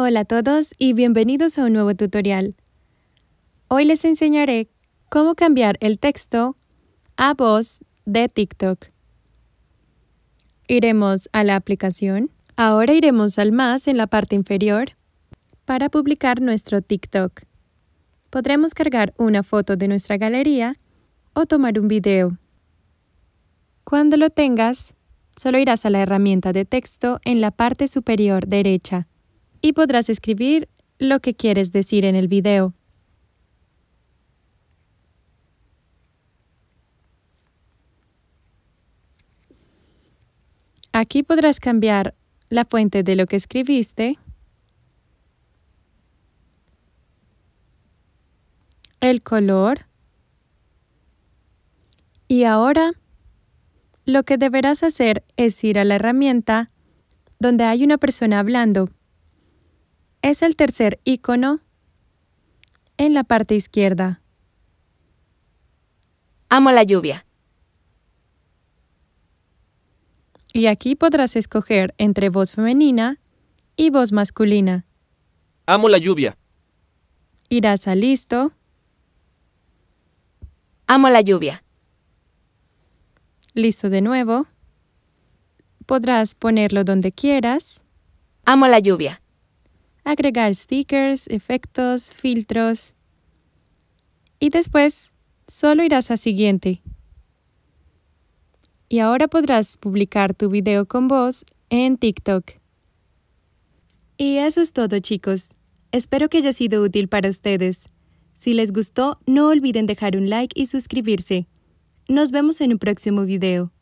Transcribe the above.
Hola a todos y bienvenidos a un nuevo tutorial. Hoy les enseñaré cómo cambiar el texto a voz de TikTok. Iremos a la aplicación. Ahora iremos al más en la parte inferior para publicar nuestro TikTok. Podremos cargar una foto de nuestra galería o tomar un video. Cuando lo tengas, solo irás a la herramienta de texto en la parte superior derecha y podrás escribir lo que quieres decir en el video. Aquí podrás cambiar la fuente de lo que escribiste, el color y ahora lo que deberás hacer es ir a la herramienta donde hay una persona hablando es el tercer icono en la parte izquierda. Amo la lluvia. Y aquí podrás escoger entre voz femenina y voz masculina. Amo la lluvia. Irás a listo. Amo la lluvia. Listo de nuevo. Podrás ponerlo donde quieras. Amo la lluvia agregar stickers, efectos, filtros y después solo irás a siguiente. Y ahora podrás publicar tu video con voz en TikTok. Y eso es todo chicos. Espero que haya sido útil para ustedes. Si les gustó, no olviden dejar un like y suscribirse. Nos vemos en un próximo video.